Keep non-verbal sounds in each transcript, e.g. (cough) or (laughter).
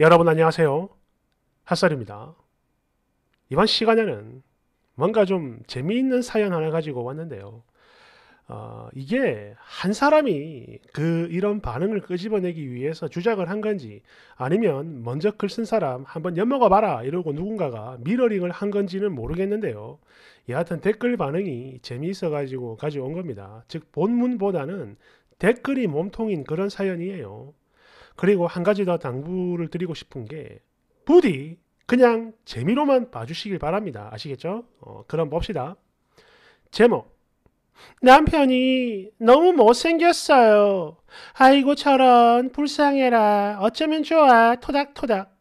여러분 안녕하세요. 핫설입니다. 이번 시간에는 뭔가 좀 재미있는 사연 하나 가지고 왔는데요. 어, 이게 한 사람이 그 이런 반응을 끄집어내기 위해서 주작을 한 건지 아니면 먼저 글 쓴 사람 한번 엿먹어 봐라 이러고 누군가가 미러링을 한 건지는 모르겠는데요. 여하튼 댓글 반응이 재미있어 가지고 가져온 겁니다. 즉 본문보다는 댓글이 몸통인 그런 사연이에요. 그리고 한 가지 더 당부를 드리고 싶은 게 부디 그냥 재미로만 봐주시길 바랍니다. 아시겠죠? 어, 그럼 봅시다. 제목 남편이 너무 못생겼어요. 아이고 저런 불쌍해라. 어쩌면 좋아. 토닥토닥.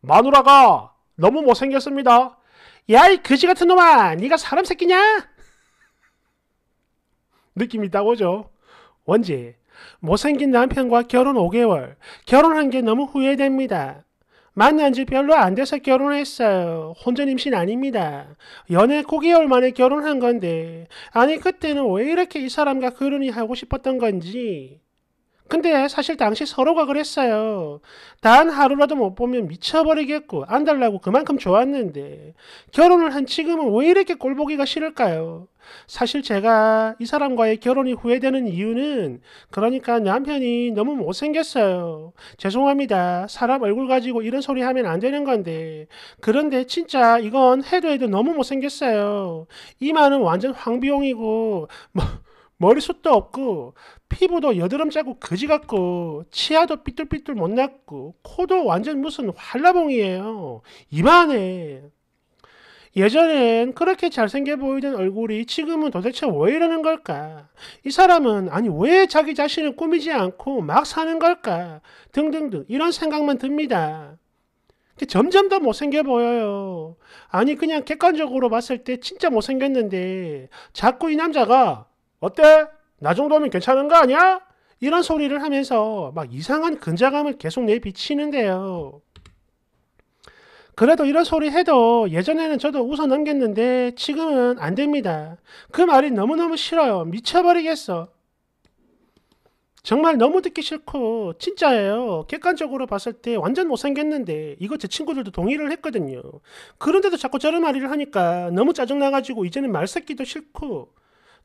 마누라가 너무 못생겼습니다. 야 이 그지 같은 놈아 네가 사람 새끼냐? 느낌이 딱 오죠. 원제 못생긴 남편과 결혼 5개월. 결혼한 게 너무 후회됩니다. 만난 지 별로 안 돼서 결혼했어요. 혼자 임신 아닙니다. 연애 9개월 만에 결혼한 건데. 아니, 그때는 왜 이렇게 이 사람과 그러니 하고 싶었던 건지. 근데 사실 당시 서로가 그랬어요. 단 하루라도 못 보면 미쳐버리겠고 안 달라고 그만큼 좋았는데 결혼을 한 지금은 왜 이렇게 꼴보기가 싫을까요? 사실 제가 이 사람과의 결혼이 후회되는 이유는 그러니까 남편이 너무 못생겼어요. 죄송합니다. 사람 얼굴 가지고 이런 소리 하면 안 되는 건데 그런데 진짜 이건 해도 해도 너무 못생겼어요. 이만은 완전 황비용이고 뭐 머리숱도 없고 피부도 여드름 짜고 거지 같고 치아도 삐뚤삐뚤 못 났고 코도 완전 무슨 활라봉이에요. 이만해. 예전엔 그렇게 잘생겨 보이던 얼굴이 지금은 도대체 왜 이러는 걸까? 이 사람은 아니 왜 자기 자신을 꾸미지 않고 막 사는 걸까? 등등등 이런 생각만 듭니다. 점점 더 못생겨 보여요. 아니 그냥 객관적으로 봤을 때 진짜 못생겼는데 자꾸 이 남자가 어때? 나 정도면 괜찮은 거 아니야? 이런 소리를 하면서 막 이상한 근자감을 계속 내비치는데요. 그래도 이런 소리 해도 예전에는 저도 웃어 넘겼는데 지금은 안 됩니다. 그 말이 너무너무 싫어요. 미쳐버리겠어. 정말 너무 듣기 싫고 진짜예요. 객관적으로 봤을 때 완전 못생겼는데 이거 제 친구들도 동의를 했거든요. 그런데도 자꾸 저런 말을 하니까 너무 짜증나가지고 이제는 말 섞기도 싫고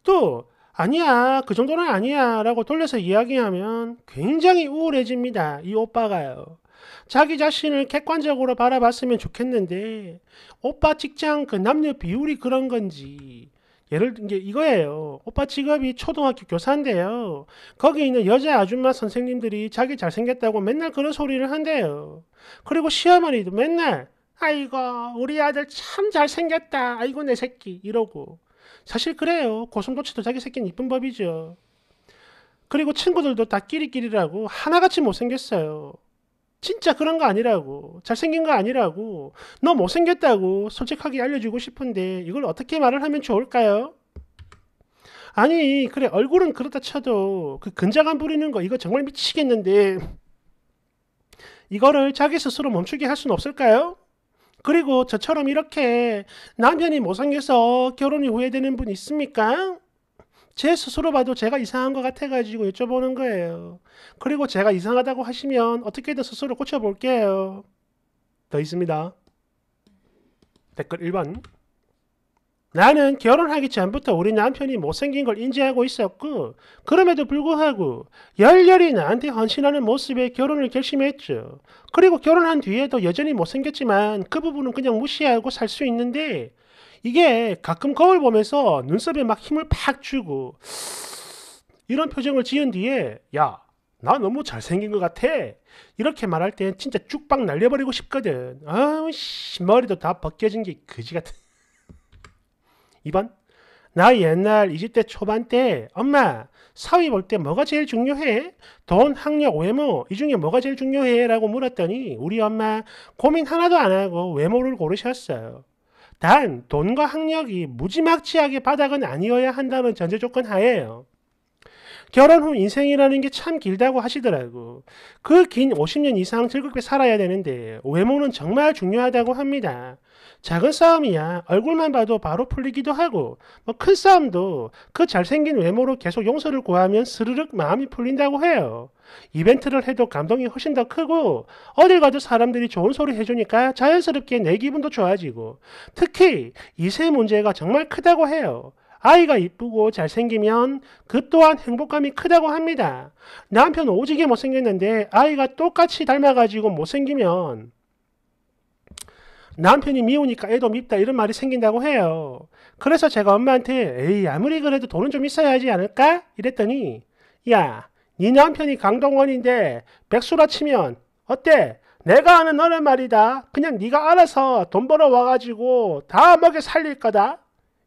또 아니야 그 정도는 아니야 라고 돌려서 이야기하면 굉장히 우울해집니다 이 오빠가요 자기 자신을 객관적으로 바라봤으면 좋겠는데 오빠 직장 그 남녀 비율이 그런 건지 예를 이제 이거예요. 오빠 직업이 초등학교 교사인데요. 거기 있는 여자 아줌마 선생님들이 자기 잘생겼다고 맨날 그런 소리를 한대요. 그리고 시어머니도 맨날 아이고 우리 아들 참 잘생겼다. 아이고 내 새끼 이러고 사실 그래요. 고슴도치도 자기 새끼는 이쁜 법이죠. 그리고 친구들도 다 끼리끼리라고 하나같이 못생겼어요. 진짜 그런 거 아니라고. 잘생긴 거 아니라고. 너 못생겼다고 솔직하게 알려주고 싶은데 이걸 어떻게 말을 하면 좋을까요? 아니, 그래, 얼굴은 그렇다 쳐도 그 근자감 부리는 거 이거 정말 미치겠는데 이거를 자기 스스로 멈추게 할 수는 없을까요? 그리고 저처럼 이렇게 남편이 못생겨서 결혼이 후회되는 분 있습니까? 제 스스로 봐도 제가 이상한 것 같아가지고 여쭤보는 거예요. 그리고 제가 이상하다고 하시면 어떻게든 스스로 고쳐볼게요. 더 있습니다. 댓글 1번. 나는 결혼하기 전부터 우리 남편이 못생긴 걸 인지하고 있었고 그럼에도 불구하고 열렬히 나한테 헌신하는 모습에 결혼을 결심했죠. 그리고 결혼한 뒤에도 여전히 못생겼지만 그 부분은 그냥 무시하고 살 수 있는데 이게 가끔 거울 보면서 눈썹에 막 힘을 팍 주고 이런 표정을 지은 뒤에 야 나 너무 잘생긴 것 같아 이렇게 말할 땐 진짜 쭉빵 날려버리고 싶거든 아우씨 머리도 다 벗겨진 게 그지 같은 2번 나 옛날 20대 초반 때 엄마 사위 볼 때 뭐가 제일 중요해? 돈, 학력, 외모 이 중에 뭐가 제일 중요해? 라고 물었더니 우리 엄마 고민 하나도 안 하고 외모를 고르셨어요. 단 돈과 학력이 무지막지하게 바닥은 아니어야 한다는 전제 조건 하에요. 결혼 후 인생이라는 게 참 길다고 하시더라고. 그 긴 50년 이상 즐겁게 살아야 되는데 외모는 정말 중요하다고 합니다. 작은 싸움이야 얼굴만 봐도 바로 풀리기도 하고 뭐 큰 싸움도 그 잘생긴 외모로 계속 용서를 구하면 스르륵 마음이 풀린다고 해요. 이벤트를 해도 감동이 훨씬 더 크고 어딜 가도 사람들이 좋은 소리 해주니까 자연스럽게 내 기분도 좋아지고 특히 이세 문제가 정말 크다고 해요. 아이가 이쁘고 잘생기면 그 또한 행복감이 크다고 합니다. 남편 오지게 못생겼는데 아이가 똑같이 닮아가지고 못생기면 남편이 미우니까 애도 밉다 이런 말이 생긴다고 해요. 그래서 제가 엄마한테 에이 아무리 그래도 돈은 좀 있어야 하지 않을까? 이랬더니 야, 네 남편이 강동원인데 백수라 치면 어때? 내가 아는 너는 말이다. 그냥 네가 알아서 돈 벌어 와가지고 다 먹여 살릴 거다.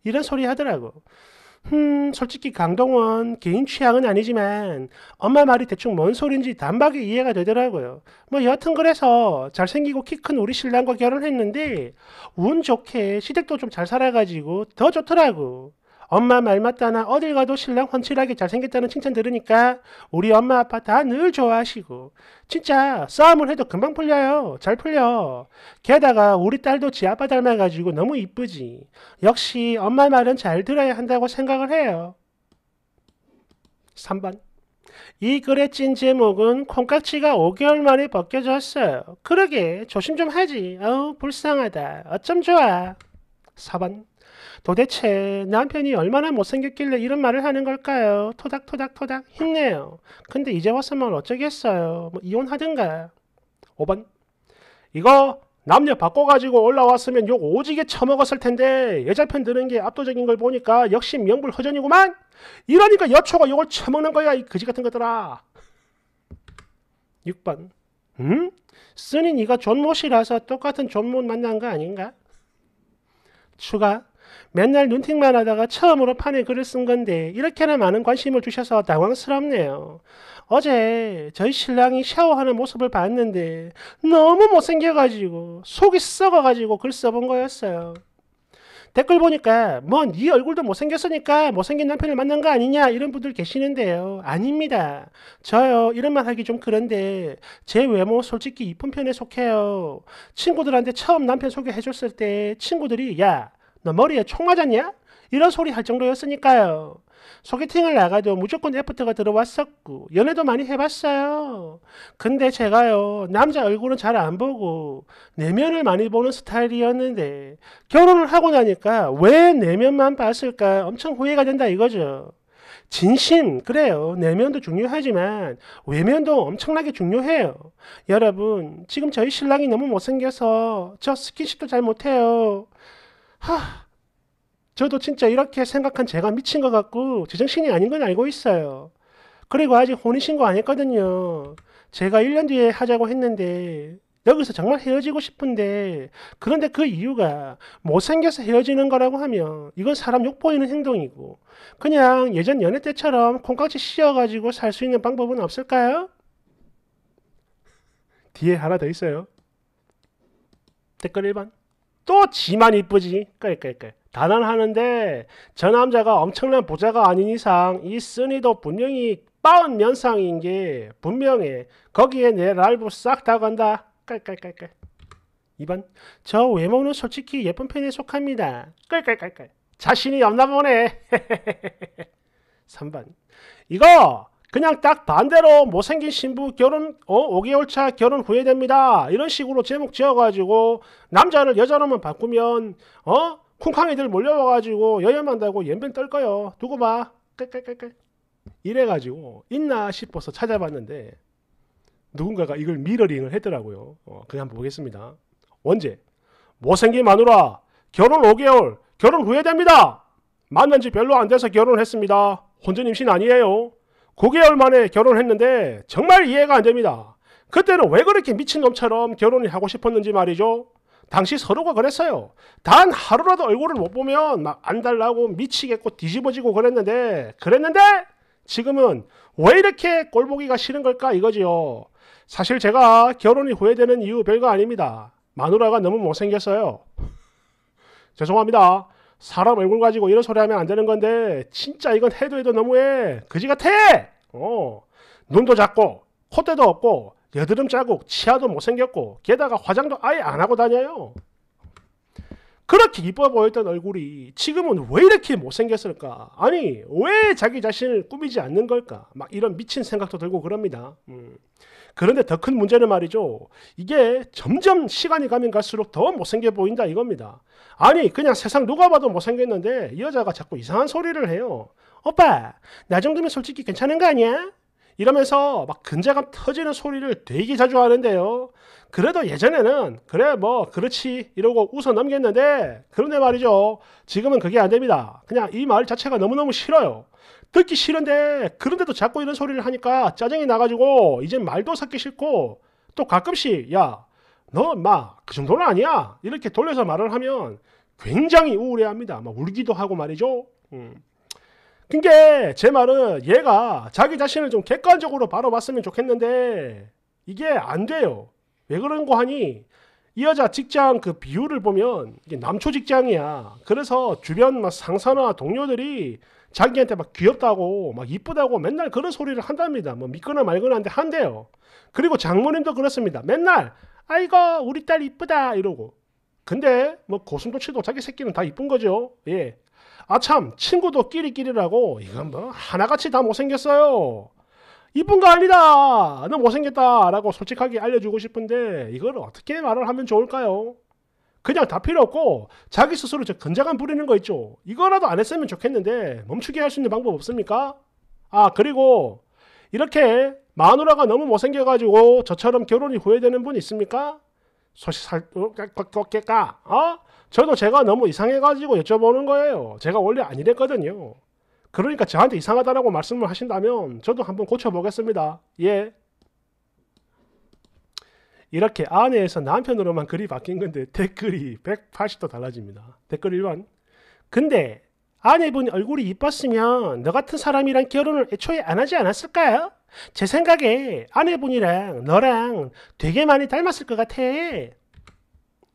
이런 소리 하더라고. 흠, 솔직히 강동원 개인 취향은 아니지만 엄마 말이 대충 뭔 소린지 단박에 이해가 되더라고요. 뭐 여하튼 그래서 잘생기고 키 큰 우리 신랑과 결혼했는데 운 좋게 시댁도 좀 잘 살아가지고 더 좋더라고. 엄마 말 맞다나 어딜 가도 신랑 훤칠하게 잘생겼다는 칭찬 들으니까 우리 엄마 아빠 다 늘 좋아하시고 진짜 싸움을 해도 금방 풀려요. 잘 풀려. 게다가 우리 딸도 지 아빠 닮아가지고 너무 이쁘지. 역시 엄마 말은 잘 들어야 한다고 생각을 해요. 3번 이 글의 찐 제목은 콩깍지가 5개월 만에 벗겨졌어요. 그러게 조심 좀 하지. 어우 불쌍하다. 어쩜 좋아. 4번 도대체 남편이 얼마나 못생겼길래 이런 말을 하는 걸까요? 토닥토닥토닥 힘내요. 근데 이제 왔으면 어쩌겠어요. 뭐 이혼하든가. 5번 이거 남녀 바꿔가지고 올라왔으면 욕 오지게 처먹었을 텐데 여자편 드는 게 압도적인 걸 보니까 역시 명불허전이구만. 이러니까 여초가 욕을 처먹는 거야 이 거지 같은 것들아. 6번 응? 쓰니 네가 존못이라서 똑같은 존못 만난 거 아닌가? 추가 맨날 눈팅만 하다가 처음으로 판에 글을 쓴 건데 이렇게나 많은 관심을 주셔서 당황스럽네요. 어제 저희 신랑이 샤워하는 모습을 봤는데 너무 못생겨가지고 속이 썩어가지고 글 써본 거였어요. 댓글 보니까 뭐네 얼굴도 못생겼으니까 못생긴 남편을 만난 거 아니냐 이런 분들 계시는데요. 아닙니다. 저요 이런 말 하기 좀 그런데 제 외모 솔직히 이쁜 편에 속해요. 친구들한테 처음 남편 소개해줬을 때 친구들이 야너 머리에 총 맞았냐? 이런 소리 할 정도였으니까요. 소개팅을 나가도 무조건 애프터가 들어왔었고 연애도 많이 해봤어요. 근데 제가요 남자 얼굴은 잘 안 보고 내면을 많이 보는 스타일이었는데 결혼을 하고 나니까 왜 내면만 봤을까 엄청 후회가 된다 이거죠. 진심 그래요 내면도 중요하지만 외면도 엄청나게 중요해요 여러분 지금 저희 신랑이 너무 못생겨서 저 스킨십도 잘 못해요 하, 저도 진짜 이렇게 생각한 제가 미친 것 같고 제정신이 아닌 건 알고 있어요. 그리고 아직 혼인신고 안 했거든요. 제가 1년 뒤에 하자고 했는데 여기서 정말 헤어지고 싶은데 그런데 그 이유가 못생겨서 헤어지는 거라고 하면 이건 사람 욕보이는 행동이고 그냥 예전 연애 때처럼 콩깍지 씌워가지고 살 수 있는 방법은 없을까요? 뒤에 하나 더 있어요. 댓글 1번 또 지만 이쁘지. 끌끌끌. 단언하는데 저 남자가 엄청난 부자가 아닌 이상 이 쓰니도 분명히 빠운 면상인 게 분명해. 거기에 내 랄부 싹다 건다. 깔깔깔깔. 2번. 저 외모는 솔직히 예쁜 편에 속합니다. 깔깔깔깔. 자신이 없나 보네. 3번. (laughs) 이거 그냥 딱 반대로 못생긴 신부 결혼 어, 5개월 차 결혼 후회됩니다. 이런 식으로 제목 지어가지고 남자를 여자로만 바꾸면 어 쿵쾅이들 몰려와가지고 여염한다고 연변 떨 거요. 두고 봐. 깔깔깔깔. 이래가지고 있나 싶어서 찾아봤는데 누군가가 이걸 미러링을 했더라고요. 어, 그냥 보겠습니다. 언제? 못생긴 마누라 결혼 5개월 결혼 후회됩니다. 만난 지 별로 안 돼서 결혼했습니다. 혼전 임신 아니에요. 9개월 만에 결혼했는데 정말 이해가 안 됩니다. 그때는 왜 그렇게 미친놈처럼 결혼을 하고 싶었는지 말이죠. 당시 서로가 그랬어요. 단 하루라도 얼굴을 못 보면 막 안 달라고 미치겠고 뒤집어지고 그랬는데 그랬는데 지금은 왜 이렇게 꼴보기가 싫은 걸까 이거지요. 사실 제가 결혼이 후회되는 이유 별거 아닙니다. 마누라가 너무 못생겼어요. (laughs) 죄송합니다. 사람 얼굴 가지고 이런 소리 하면 안 되는 건데 진짜 이건 해도 해도 너무해 그지 같아 어 눈도 작고 콧대도 없고 여드름 자국 치아도 못생겼고 게다가 화장도 아예 안 하고 다녀요 그렇게 이뻐 보였던 얼굴이 지금은 왜 이렇게 못생겼을까 아니 왜 자기 자신을 꾸미지 않는 걸까 막 이런 미친 생각도 들고 그럽니다 음. 그런데 더 큰 문제는 말이죠. 이게 점점 시간이 가면 갈수록 더 못생겨 보인다 이겁니다. 아니 그냥 세상 누가 봐도 못생겼는데 이 여자가 자꾸 이상한 소리를 해요. 오빠 나 정도면 솔직히 괜찮은 거 아니야? 이러면서 막 근자감 터지는 소리를 되게 자주 하는데요. 그래도 예전에는 그래 뭐 그렇지 이러고 웃어 넘겼는데 그런데 말이죠. 지금은 그게 안 됩니다. 그냥 이 말 자체가 너무너무 싫어요. 듣기 싫은데 그런데도 자꾸 이런 소리를 하니까 짜증이 나가지고 이제 말도 섞기 싫고 또 가끔씩 야너막그 정도는 아니야 이렇게 돌려서 말을 하면 굉장히 우울해합니다. 막 울기도 하고 말이죠. 음. 근데 제 말은 얘가 자기 자신을 좀 객관적으로 바라봤으면 좋겠는데 이게 안 돼요. 왜 그런 거 하니 이 여자 직장 그 비율을 보면 이게 남초 직장이야. 그래서 주변 막 상사나 동료들이 자기한테 막 귀엽다고 막 이쁘다고 맨날 그런 소리를 한답니다. 뭐 믿거나 말거나 한데 한대요. 그리고 장모님도 그렇습니다. 맨날 아이고 우리 딸 이쁘다 이러고. 근데 뭐 고슴도 치도 자기 새끼는 다 이쁜 거죠. 예. 아참 친구도 끼리끼리라고 이건 뭐 하나같이 다 못생겼어요. 이쁜 거 아니다. 너 못생겼다라고 솔직하게 알려주고 싶은데 이걸 어떻게 말을 하면 좋을까요? 그냥 다 필요 없고 자기 스스로 저건장한 부리는 거 있죠. 이거라도 안 했으면 좋겠는데 멈추게 할 수 있는 방법 없습니까? 아 그리고 이렇게 마누라가 너무 못생겨가지고 저처럼 결혼이 후회되는 분 있습니까? 소식 살, 깎깎깎 어, 어? 저도 제가 너무 이상해가지고 여쭤보는 거예요. 제가 원래 아니랬거든요. 그러니까 저한테 이상하다라고 말씀을 하신다면 저도 한번 고쳐보겠습니다. 예. 이렇게 아내에서 남편으로만 글이 바뀐 건데 댓글이 180도 달라집니다. 댓글 1번. 근데 아내분 얼굴이 이뻤으면 너 같은 사람이랑 결혼을 애초에 안 하지 않았을까요? 제 생각에 아내분이랑 너랑 되게 많이 닮았을 것 같아.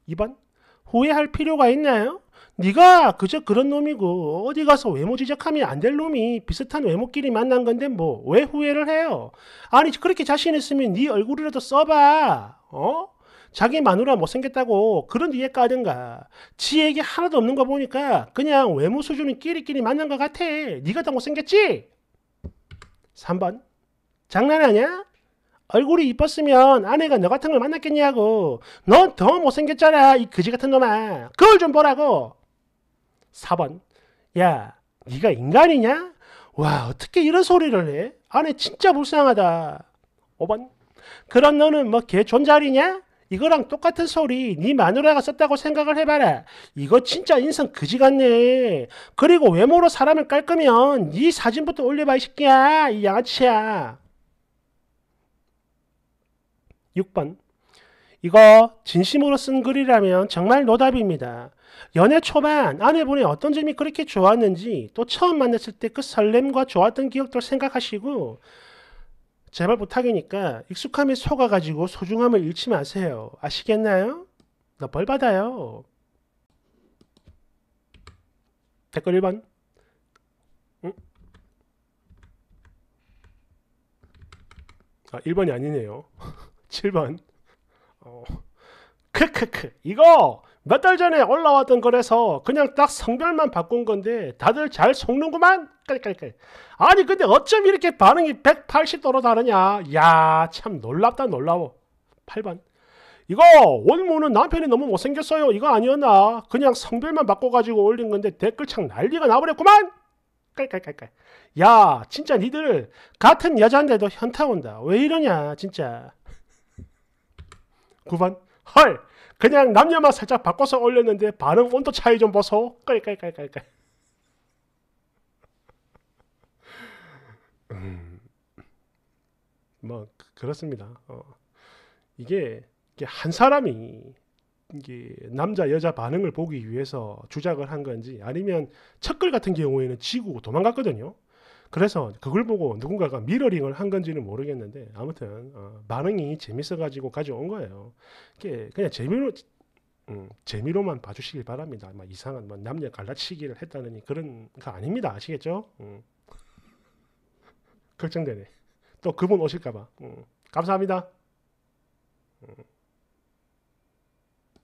2번. 후회할 필요가 있나요? 네가 그저 그런 놈이고 어디 가서 외모 지적하면 안 될 놈이 비슷한 외모끼리 만난 건데 뭐 왜 후회를 해요? 아니 그렇게 자신 있으면 네 얼굴이라도 써봐. 어? 자기 마누라 못생겼다고 그런 뒤에 까든가 지 얘기 하나도 없는 거 보니까 그냥 외모 수준이 끼리끼리 만난 것 같아 네가 더 못생겼지? 3번 장난 하냐 얼굴이 이뻤으면 아내가 너 같은 걸 만났겠냐고 넌 더 못생겼잖아 이 그지 같은 놈아 그걸 좀 보라고 4번 야 네가 인간이냐? 와 어떻게 이런 소리를 해? 아내 진짜 불쌍하다 5번 그런 너는 뭐개 존잘이냐? 이거랑 똑같은 소리 네 마누라가 썼다고 생각을 해봐라. 이거 진짜 인성 그지 같네. 그리고 외모로 사람을 깔끔면 네 사진부터 올려봐 이 새끼야. 이 양아치야. 6번 이거 진심으로 쓴 글이라면 정말 노답입니다. 연애 초반 아내분이 어떤 점이 그렇게 좋았는지 또 처음 만났을 때 그 설렘과 좋았던 기억들 생각하시고 제발 부탁이니까 익숙함이 속아가지고 소중함을 잃지 마세요. 아시겠나요? 나 벌 받아요. 댓글 1번. 응? 아, 1번이 아니네요. 7번. (laughs) 어. 크크크. 이거 몇달 전에 올라왔던 거래서 그냥 딱 성별만 바꾼 건데 다들 잘 속는구만 깔깔깔 아니 근데 어쩜 이렇게 반응이 180도로 다르냐 야 참 놀랍다 놀라워 8번 이거 원문는 남편이 너무 못생겼어요 이거 아니었나 그냥 성별만 바꿔가지고 올린 건데 댓글창 난리가 나버렸구만 깔깔깔깔 야 진짜 니들 같은 여잔데도 현타 온다 왜 이러냐 진짜 9번 헐 그냥 남녀만 살짝 바꿔서 올렸는데 반응 온도 차이 좀 보소. 깔깔깔깔깔. 음, 뭐 그, 그렇습니다. 어. 이게, 이게 한 사람이 이게 남자 여자 반응을 보기 위해서 주작을 한 건지 아니면 첫글 같은 경우에는 지고 도망갔거든요. 그래서 그걸 보고 누군가가 미러링을 한 건지는 모르겠는데 아무튼 어, 반응이 재밌어가지고 가져온 거예요. 그냥 재미로 음, 재미로만 봐주시길 바랍니다. 막 이상한 막 뭐 남녀 갈라치기를 했다느니 그런 거 아닙니다. 아시겠죠? 음. (laughs) 걱정되네. 또 그분 오실까봐. 음. 감사합니다. 음.